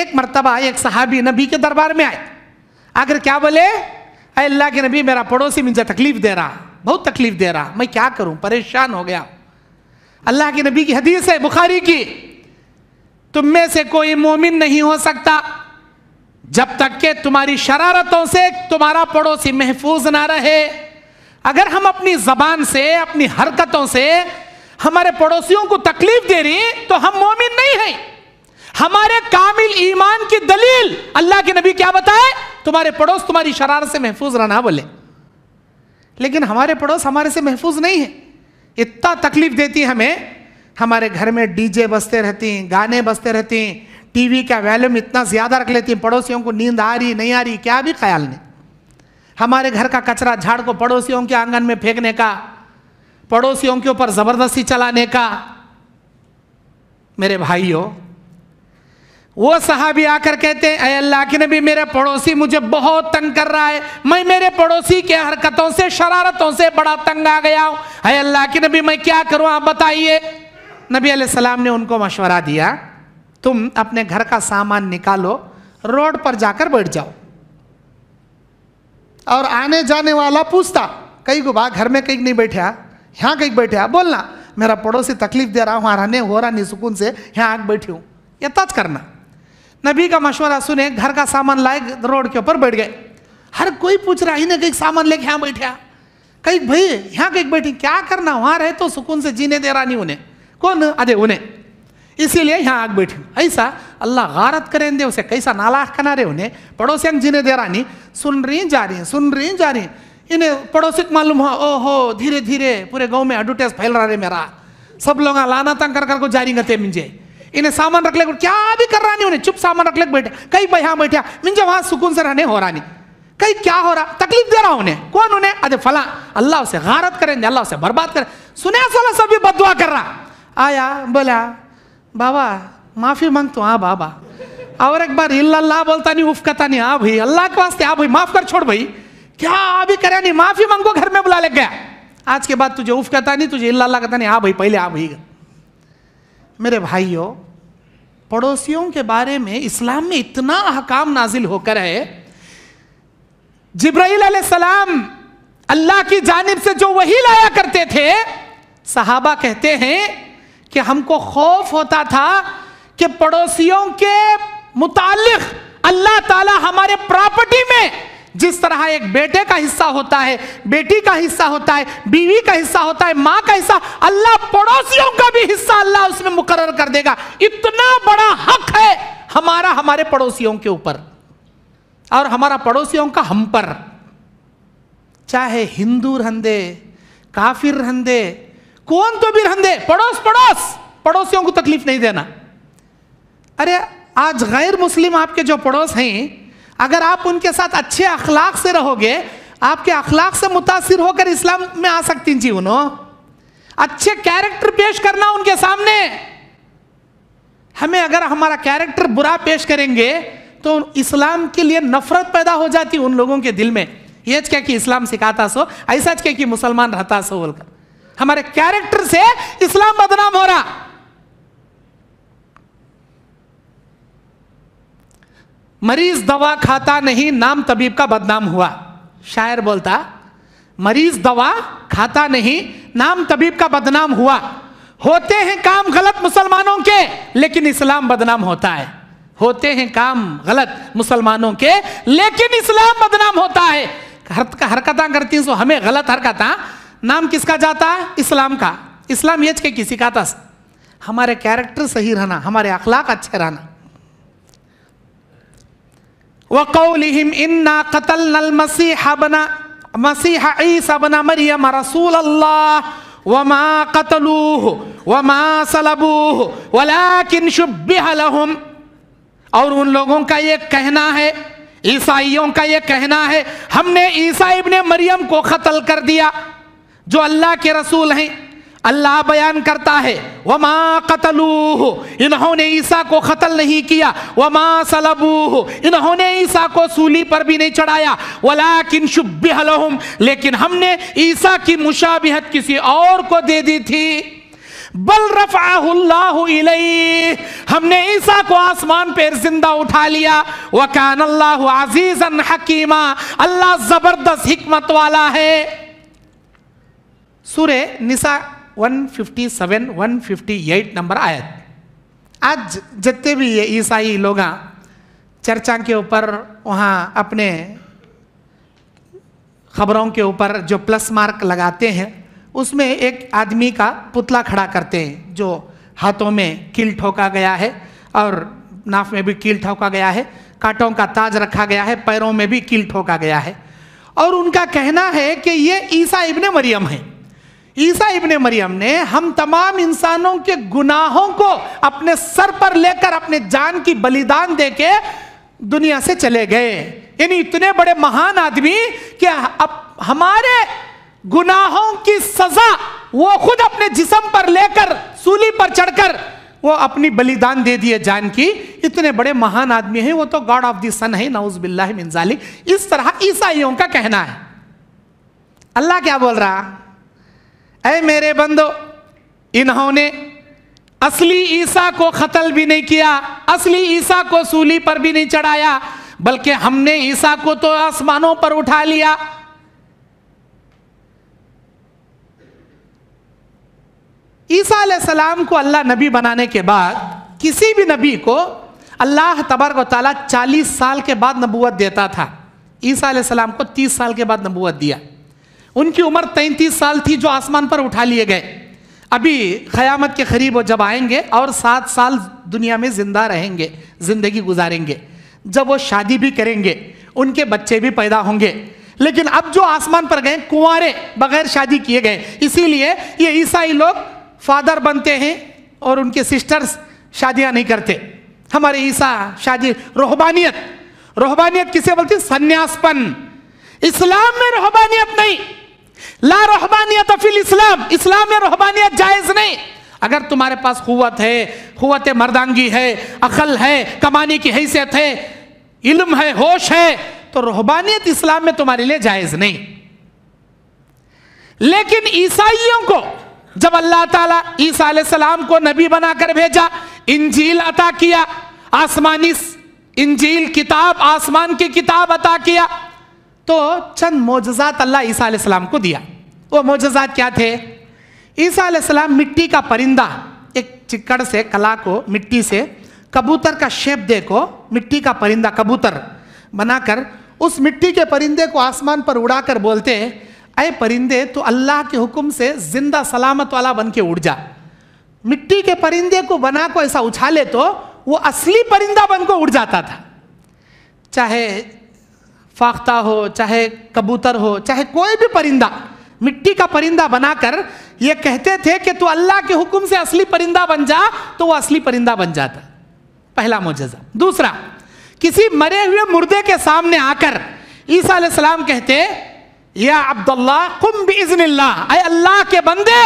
एक मरतबा एक सहाबी नबी के दरबार में आए आखिर क्या बोले अल्लाह के नबी मेरा पड़ोसी मुझे तकलीफ दे रहा बहुत तकलीफ दे रहा मैं क्या करूं परेशान हो गया अल्लाह के नबी की हदीस है बुखारी की तुम में से कोई मोमिन नहीं हो सकता जब तक के तुम्हारी शरारतों से तुम्हारा पड़ोसी महफूज ना रहे अगर हम अपनी जबान से अपनी हरकतों से हमारे पड़ोसियों को तकलीफ दे रही तो हम मोमिन नहीं हैं हमारे कामिल ईमान की दलील अल्लाह के नबी क्या बताए तुम्हारे पड़ोस तुम्हारी शरारत से महफूज रहना हाँ बोले लेकिन हमारे पड़ोस हमारे से महफूज नहीं है इतना तकलीफ देती हमें हमारे घर में डीजे बजते रहती गाने बजते रहती टीवी का वैल्यूम इतना ज़्यादा रख लेती पड़ोसियों को नींद आ रही नहीं आ रही क्या भी ख्याल नहीं हमारे घर का कचरा झाड़ को पड़ोसियों के आंगन में फेंकने का पड़ोसियों के ऊपर ज़बरदस्ती चलाने का मेरे भाइयों वो सहाबी आकर कहते हैं अल्लाह के नबी मेरा पड़ोसी मुझे बहुत तंग कर रहा है मैं मेरे पड़ोसी के हरकतों से शरारतों से बड़ा तंग आ गया हूं अल्लाह के नबी मैं क्या करूँ आप बताइए नबी सलाम ने उनको मशवरा दिया तुम अपने घर का सामान निकालो रोड पर जाकर बैठ जाओ और आने जाने वाला पूछता कई को बा घर में कहीं नहीं बैठा यहाँ कहीं बैठे बोलना मेरा पड़ोसी तकलीफ दे रहा हूं रहने हो रहा नहीं सुकून से यहां आग बैठी यह यथाच करना नबी का मशवरा सुने घर का सामान लाए रोड के ऊपर बैठ गए हर कोई पूछ रहा ही ना कहीं सामान लेके यहाँ बैठा कहीं भाई यहाँ कहीं बैठी क्या करना वहाँ रहे तो सुकून से जीने दे रहा नहीं उन्हें कौन अरे उन्हें इसीलिए यहाँ आग बैठी ऐसा अल्लाह गारत करें दे उसे कैसा नालाक कना रहे उन्हें पड़ोसी हम जीने दे रहा नहीं सुन रही जा रही सुन रही जा रही इन्हें पड़ोसी को मालूम हो ओहो धीरे धीरे पूरे गाँव में एडवर्टाइज फैल रहा रे मेरा सब लोग लाना तंग कर कर को जारी करते मुझे इन्हें सामान रख ले क्या भी कर रहा नहीं उन्हें चुप सामान रख ले बैठे कहीं भाई हाँ बैठा मिंजे वहां सुकून से रहने हो रहा नहीं कहीं क्या हो रहा तकलीफ दे रहा उन्हें कौन उन्हें अरे फला अल्लाह उसे गारत करेंगे अल्लाह उसे बर्बाद करें सुने सोला भी बदवा कर रहा आया बोला बाबा माफी मांग हूँ तो हाँ बाबा और एक बार इल्ला बोलता नहीं उफ कहता नहीं हाँ भाई अल्लाह के वास्ते हाँ भाई माफ कर छोड़ भाई क्या अभी करे नहीं माफी मांगो घर में बुला ले गया आज के बाद तुझे उफ कहता नहीं तुझे इल्ला कहता नहीं हाँ भाई पहले हाँ भाई मेरे भाइयों पड़ोसियों के बारे में इस्लाम में इतना अहकाम नाजिल होकर है जिब्राईल सलाम अल्लाह की जानब से जो वही लाया करते थे सहाबा कहते हैं कि हमको खौफ होता था कि पड़ोसियों के मुतालिक अल्लाह ताला हमारे प्रॉपर्टी में जिस तरह एक बेटे का हिस्सा होता है बेटी का हिस्सा होता है बीवी का हिस्सा होता है माँ का हिस्सा अल्लाह पड़ोसियों का भी हिस्सा अल्लाह उसमें मुकर्र कर देगा इतना बड़ा हक है हमारा हमारे पड़ोसियों के ऊपर और हमारा पड़ोसियों का हम पर चाहे हिंदू रहंदे काफिर रहंदे कौन तो भी रहंदे पड़ोस पड़ोस पड़ोसियों को तकलीफ नहीं देना अरे आज गैर मुस्लिम आपके जो पड़ोस हैं अगर आप उनके साथ अच्छे अखलाक से रहोगे आपके अखलाक से मुतासर होकर इस्लाम में आ सकती जी उन्हों अच्छे कैरेक्टर पेश करना उनके सामने हमें अगर हमारा कैरेक्टर बुरा पेश करेंगे तो इस्लाम के लिए नफरत पैदा हो जाती उन लोगों के दिल में ये क्या कि इस्लाम सिखाता सो ऐसा क्या कि मुसलमान रहता सो बोलकर हमारे कैरेक्टर से इस्लाम बदनाम हो रहा मरीज दवा खाता नहीं नाम तबीब का बदनाम हुआ शायर बोलता मरीज दवा खाता नहीं नाम तबीब का बदनाम हुआ होते हैं काम गलत मुसलमानों के लेकिन इस्लाम बदनाम होता है होते हैं काम गलत मुसलमानों के लेकिन इस्लाम बदनाम होता है हरकत करती सो हमें गलत हरकत नाम किसका जाता है इस्लाम का इस्लाम ये के किसी का था हमारे कैरेक्टर सही रहना हमारे अखलाक अच्छे रहना وقولهم इन्ना قتلنا المسيح मसीह बना عيسى ईसा مريم رسول रसूल अल्लाह قتلوه कतलूह صلبوه ولكن شبه لهم और उन लोगों का ये कहना है ईसाइयों का ये कहना है हमने ईसा इब्ने मरियम को कत्ल कर दिया जो अल्लाह के रसूल हैं अल्लाह बयान करता है वमा कतलूह इन्होंने ईसा को कतल नहीं किया वमा सलबूह इन्होंने ईसा को सूली पर भी नहीं चढ़ाया वला किन शुभिहलहुम लेकिन हमने ईसा की मुशाबिहत किसी और को दे दी थी बल रफा हमने ईसा को आसमान पर जिंदा उठा लिया वकान अल्लाह अजीजन हकीमा अल्लाह ज़बरदस्त हिकमत वाला है सूर्य निशा 157, 158 नंबर आयत आज जितने भी ये ईसाई लोग चर्चा के ऊपर वहाँ अपने खबरों के ऊपर जो प्लस मार्क लगाते हैं उसमें एक आदमी का पुतला खड़ा करते हैं जो हाथों में कील ठोका गया है और नाफ में भी कील ठोका गया है कांटों का ताज रखा गया है पैरों में भी कील ठोका गया है और उनका कहना है कि ये ईसा इबन मरियम है ईसा इबन मरियम ने हम तमाम इंसानों के गुनाहों को अपने सर पर लेकर अपने जान की बलिदान देके दुनिया से चले गए यानी इतने बड़े महान आदमी कि अब हमारे गुनाहों की सजा वो खुद अपने जिसम पर लेकर सूली पर चढ़कर वो अपनी बलिदान दे दिए जान की इतने बड़े महान आदमी हैं वो तो गॉड ऑफ द सन है नाउज बिल्ला मिनजाली इस तरह ईसाइयों का कहना है अल्लाह क्या बोल रहा ऐ मेरे बंदो इन्होंने असली ईसा को कत्ल भी नहीं किया असली ईसा को सूली पर भी नहीं चढ़ाया बल्कि हमने ईसा को तो आसमानों पर उठा लिया ईसा सलाम को अल्लाह नबी बनाने के बाद किसी भी नबी को अल्लाह तबारक ताली चालीस साल के बाद नबूत देता था ईसा सलाम को तीस साल के बाद नबूत दिया उनकी उम्र 33 साल थी जो आसमान पर उठा लिए गए अभी ख़यामत के करीब वो जब आएंगे और सात साल दुनिया में ज़िंदा रहेंगे ज़िंदगी गुजारेंगे जब वो शादी भी करेंगे उनके बच्चे भी पैदा होंगे लेकिन अब जो आसमान पर गए कुंवरे बगैर शादी किए गए इसीलिए ये ईसाई लोग फादर बनते हैं और उनके सिस्टर्स शादियां नहीं करते हमारे ईसा शादी रोहबानियत रोहबानियत किसे बोलती संन्यासपन इस्लाम में रोहबानियत नहीं ला रहबानियत फिल इस्लाम इस्लाम में रहबानियत जायज नहीं अगर तुम्हारे पास कुत है कुत मर्दानगी है अकल है कमाने की हैसियत है इल्म है होश है तो रोहबानियत इस्लाम में तुम्हारे लिए जायज नहीं लेकिन ईसाइयों को जब अल्लाह ताला ईसा सलाम को नबी बनाकर भेजा इंजील अता किया आसमानी इंजील किताब आसमान की किताब अता किया तो चंद मोजात अल्लाह ईसा आसमाम को दिया वो मोजात क्या थे ईसा आसमाम मिट्टी का परिंदा एक चिक्कड़ से कला को मिट्टी से कबूतर का शेप देखो मिट्टी का परिंदा कबूतर बनाकर उस मिट्टी के परिंदे को आसमान पर उड़ाकर बोलते अय परिंदे तो अल्लाह के हुक्म से जिंदा सलामत वाला बन के उड़ जा मिट्टी के परिंदे को बना को ऐसा उछाले तो वो असली परिंदा बन को उड़ जाता था चाहे फाख्ता हो चाहे कबूतर हो चाहे कोई भी परिंदा मिट्टी का परिंदा बनाकर ये कहते थे कि तू अल्लाह के हुक्म से असली परिंदा बन जा तो वो असली परिंदा बन जाता पहला मुजजा दूसरा किसी मरे हुए मुर्दे के सामने आकर ईसा सलाम कहते या अब्दुल्ला कुम बिजनिल्ला अल्लाह के बंदे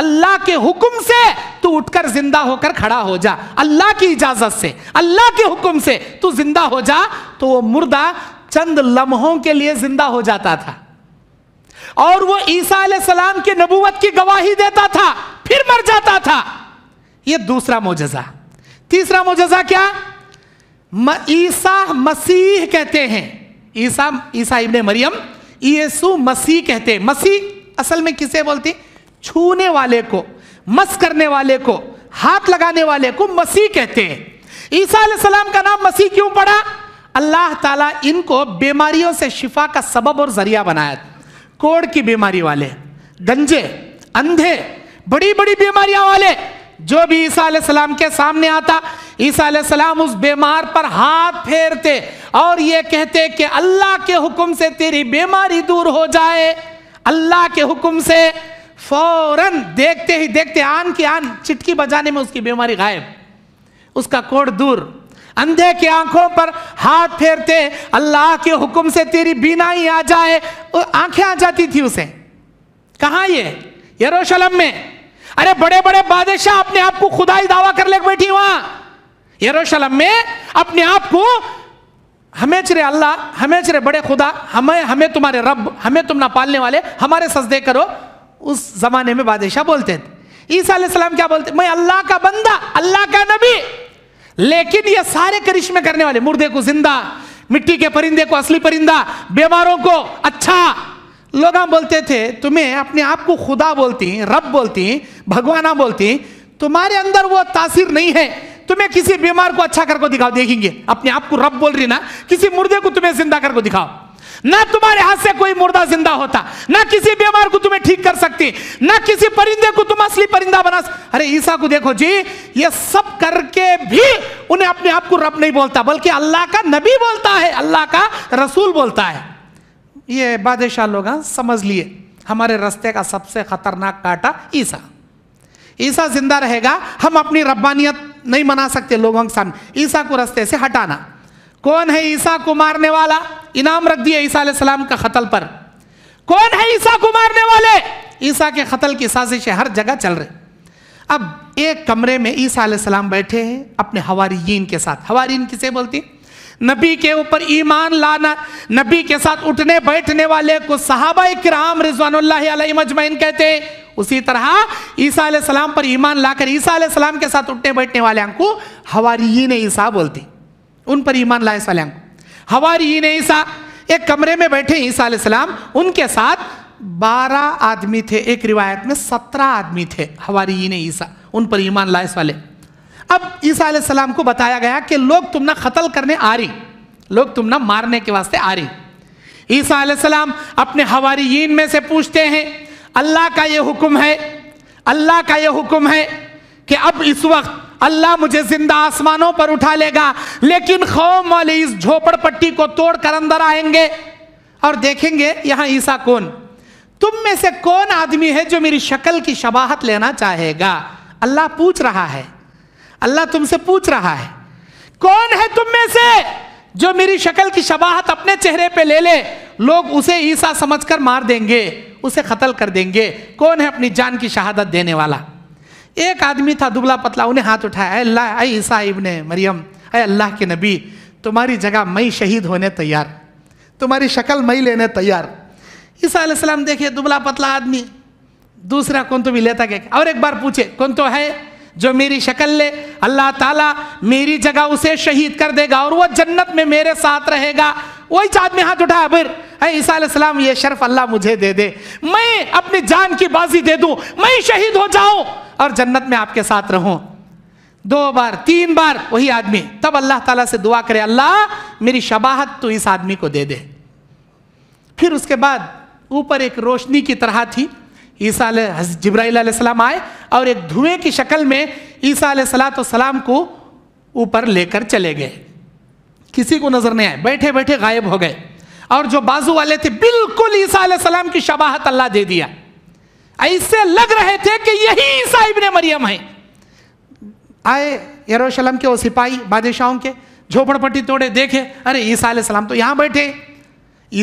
अल्लाह के हुक्म से तू उठकर जिंदा होकर खड़ा हो जा अल्लाह की इजाजत से अल्लाह के हुक्म से तू जिंदा हो जा तो वो मुर्दा चंद लम्हों के लिए जिंदा हो जाता था और वो ईसा सलाम की नबूवत की गवाही देता था फिर मर जाता था ये दूसरा मोजजा तीसरा मोजजा क्या ईसा मसीह कहते हैं ईसा ईसा इब्ने मरियम यीसु मसीह कहते हैं मसीह असल में किसे बोलती छूने वाले को मस करने वाले को हाथ लगाने वाले को मसीह कहते हैं ईसा सलाम का नाम मसीह क्यों पड़ा अल्लाह ताला इनको बीमारियों से शिफा का सबब और जरिया बनाया कोड़ की बीमारी वाले गंजे अंधे बड़ी बड़ी बीमारियां वाले जो भी ईसा सलाम के सामने आता ईसा सलाम उस बीमार पर हाथ फेरते और ये कहते कि अल्लाह के हुक्म से तेरी बीमारी दूर हो जाए अल्लाह के हुक्म से फौरन देखते ही देखते आन की आन चिटकी बजाने में उसकी बीमारी गायब उसका कोड दूर अंधे की आंखों पर हाथ फेरते अल्लाह के हुक्म से तेरी बीनाई आ जाए आंखें आ जाती थी उसे कहाँ ये यरूशलेम में अरे बड़े बड़े बादशाह अपने आप को खुदाई दावा कर ले बैठी वहां यरूशलेम में अपने आप को हमें चरे अल्लाह हमें चरे बड़े खुदा हमें हमें तुम्हारे रब हमें तुम ना पालने वाले हमारे सजदे करो उस जमाने में बादशाह बोलते थे ईसा क्या बोलते मैं अल्लाह का बंदा अल्लाह का नबी लेकिन ये सारे करिश्मे करने वाले मुर्दे को जिंदा मिट्टी के परिंदे को असली परिंदा बीमारों को अच्छा लोग बोलते थे तुम्हें अपने आप को खुदा बोलती रब बोलती भगवाना बोलती तुम्हारे अंदर वो तासीर नहीं है तुम्हें किसी बीमार को अच्छा करके दिखाओ देखेंगे अपने आप को रब बोल रही ना किसी मुर्दे को तुम्हें जिंदा करके दिखाओ ना तुम्हारे हाथ से कोई मुर्दा जिंदा होता ना किसी बीमार को तुम्हें ठीक कर सकती ना किसी परिंदे को तुम असली परिंदा बना अरे ईसा को देखो जी ये सब करके भी उन्हें अपने आप को रब नहीं बोलता बल्कि अल्लाह का नबी बोलता है अल्लाह का रसूल बोलता है ये बादशाह लोग हाँ, समझ लिए हमारे रस्ते का सबसे खतरनाक काटा ईसा ईसा जिंदा रहेगा हम अपनी रब्बानियत नहीं मना सकते लोगों के सामने ईसा को रस्ते से हटाना कौन है ईसा को मारने वाला इनाम रख दिया ईसा सलाम का कतल पर कौन है ईसा को मारने वाले ईसा के कतल की साजिशें हर जगह चल रही अब एक कमरे में ईसा सलाम बैठे हैं अपने हवारीन के साथ हवारीन किसे बोलती नबी के ऊपर ईमान लाना नबी के साथ उठने बैठने वाले को सहाबा कराम रिजवान कहते हैं उसी तरह ईसा सलाम पर ईमान लाकर ईसा सलाम के साथ उठने बैठने वाले को हवारी ईसा बोलती उन पर ईमान लाए सलाम ने ईसा एक कमरे में बैठे ईसा सलाम उनके साथ बारह आदमी थे एक रिवायत में सत्रह आदमी थे ने ईसा उन पर ईमान लाए वाले अब ईसा सलाम को बताया गया कि लोग तुम ना कतल करने आ रही लोग तुम ना मारने के वास्ते आ रही ईसा सलाम अपने हवारी में से पूछते हैं अल्लाह का ये हुक्म है अल्लाह का ये हुक्म है कि अब इस वक्त अल्लाह मुझे जिंदा आसमानों पर उठा लेगा लेकिन खौम वाले इस झोपड़पट्टी को तोड़कर अंदर आएंगे और देखेंगे यहां ईसा कौन तुम में से कौन आदमी है जो मेरी शक्ल की शबाहत लेना चाहेगा अल्लाह पूछ रहा है अल्लाह तुमसे पूछ रहा है कौन है तुम में से जो मेरी शक्ल की शबाहत अपने चेहरे पे ले ले लोग उसे ईसा समझकर मार देंगे उसे कत्ल कर देंगे कौन है अपनी जान की शहादत देने वाला एक आदमी था दुबला पतला उन्हें हाथ उठाया अल्लाह ईसा इबन मरियम अय अल्लाह के नबी तुम्हारी जगह मई शहीद होने तैयार तुम्हारी शक्ल मई लेने तैयार ईसा आसमाम देखिए दुबला पतला आदमी दूसरा कौन तो भी लेता क्या और एक बार पूछे कौन तो है जो मेरी शक्ल ले अल्लाह ताला मेरी जगह उसे शहीद कर देगा और वो जन्नत में मेरे साथ रहेगा वही चाद में हाथ उठाया फिर है ईसा ये शर्फ अल्लाह मुझे दे दे मैं अपनी जान की बाजी दे दूं मैं शहीद हो जाऊं और जन्नत में आपके साथ रहूं दो बार तीन बार वही आदमी तब अल्लाह ताला से दुआ करे अल्लाह मेरी शबाहत तो इस आदमी को दे दे फिर उसके बाद ऊपर एक रोशनी की तरह थी ईसा जब्राईसम आए और एक धुएं की शक्ल में ईसा सलाम को ऊपर लेकर चले गए किसी को नजर नहीं आए बैठे बैठे गायब हो गए और जो बाजू वाले थे बिल्कुल ईसा सलाम की शबाहत अल्लाह दे दिया ऐसे लग रहे थे कि यही ईसा इबन मरियम है आए यरूशलेम के वो सिपाही बादशाहों के झोपड़पट्टी तोड़े देखे अरे ईसा सलाम तो यहां बैठे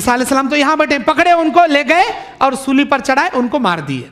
ईसा सलाम तो यहां बैठे पकड़े उनको ले गए और सूली पर चढ़ाए उनको मार दिए